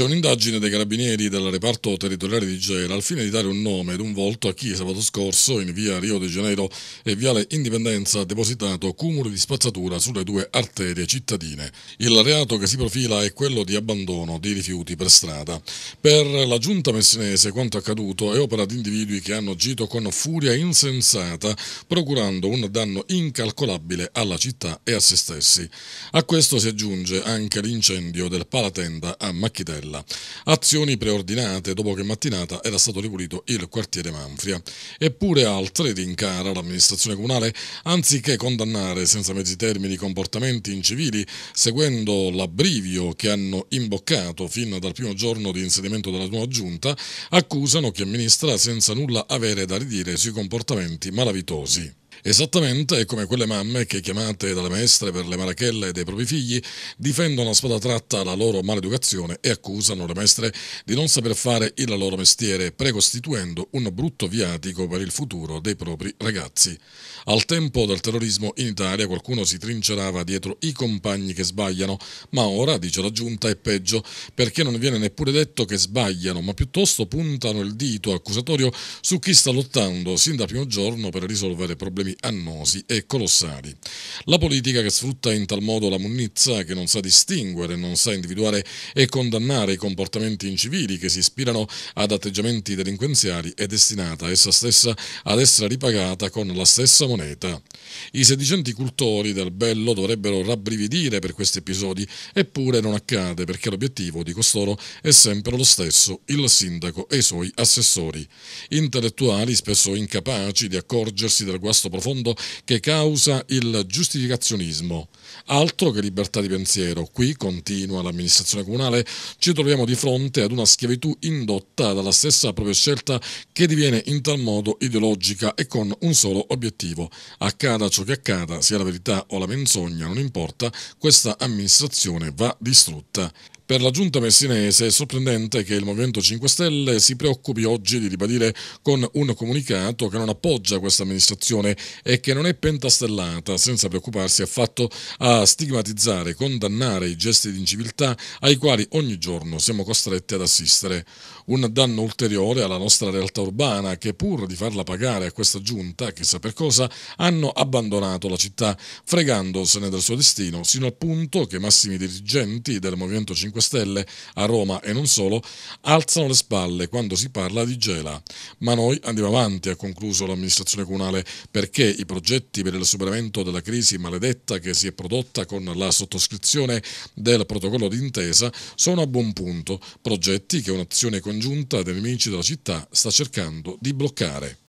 C'è un'indagine dei carabinieri del reparto territoriale di Gela al fine di dare un nome ed un volto a chi sabato scorso in via Rio de Janeiro e viale Indipendenza ha depositato cumuli di spazzatura sulle due arterie cittadine. Il reato che si profila è quello di abbandono di rifiuti per strada. Per la giunta messinese quanto accaduto è opera di individui che hanno agito con furia insensata procurando un danno incalcolabile alla città e a se stessi. A questo si aggiunge anche l'incendio del Palatenda a Macchitella. Cittadella. Azioni preordinate dopo che mattinata era stato ripulito il quartiere Manfria. Eppure altre rincara l'amministrazione comunale, anziché condannare senza mezzi termini comportamenti incivili, seguendo l'abbrivio che hanno imboccato fin dal primo giorno di insediamento della nuova giunta, accusano chi amministra senza nulla avere da ridire sui comportamenti malavitosi. Esattamente come quelle mamme che chiamate dalle maestre per le marachelle dei propri figli difendono a spada tratta la loro maleducazione e accusano le maestre di non saper fare il loro mestiere, precostituendo un brutto viatico per il futuro dei propri ragazzi. Al tempo del terrorismo in Italia qualcuno si trincerava dietro i compagni che sbagliano, ma ora, dice la giunta, è peggio perché non viene neppure detto che sbagliano, ma piuttosto puntano il dito accusatorio su chi sta lottando sin dal primo giorno per risolvere problemi continui, annosi e colossali. La politica che sfrutta in tal modo la munnizza, che non sa distinguere, non sa individuare e condannare i comportamenti incivili che si ispirano ad atteggiamenti delinquenziali, è destinata essa stessa ad essere ripagata con la stessa moneta. I sedicenti cultori del bello dovrebbero rabbrividire per questi episodi, eppure non accade perché l'obiettivo di costoro è sempre lo stesso, il sindaco e i suoi assessori. Intellettuali spesso incapaci di accorgersi del guasto profondo profondo che causa il giustificazionismo. Altro che libertà di pensiero, qui, continua l'amministrazione comunale, ci troviamo di fronte ad una schiavitù indotta dalla stessa propria scelta che diviene in tal modo ideologica e con un solo obiettivo. Accada ciò che accada, sia la verità o la menzogna, non importa, questa amministrazione va distrutta. Per la giunta messinese è sorprendente che il Movimento 5 Stelle si preoccupi oggi di ribadire con un comunicato che non appoggia questa amministrazione e che non è pentastellata, senza preoccuparsi affatto a stigmatizzare, e condannare i gesti di inciviltà ai quali ogni giorno siamo costretti ad assistere. Un danno ulteriore alla nostra realtà urbana che pur di farla pagare a questa giunta, chissà per cosa, hanno abbandonato la città, fregandosene del suo destino, sino al punto che i massimi dirigenti del Movimento 5 Stelle a Roma e non solo alzano le spalle quando si parla di Gela. Ma noi andiamo avanti, ha concluso l'amministrazione comunale, perché nonché i progetti per il superamento della crisi maledetta che si è prodotta con la sottoscrizione del protocollo d'intesa sono a buon punto, progetti che un'azione congiunta dei nemici della città sta cercando di bloccare.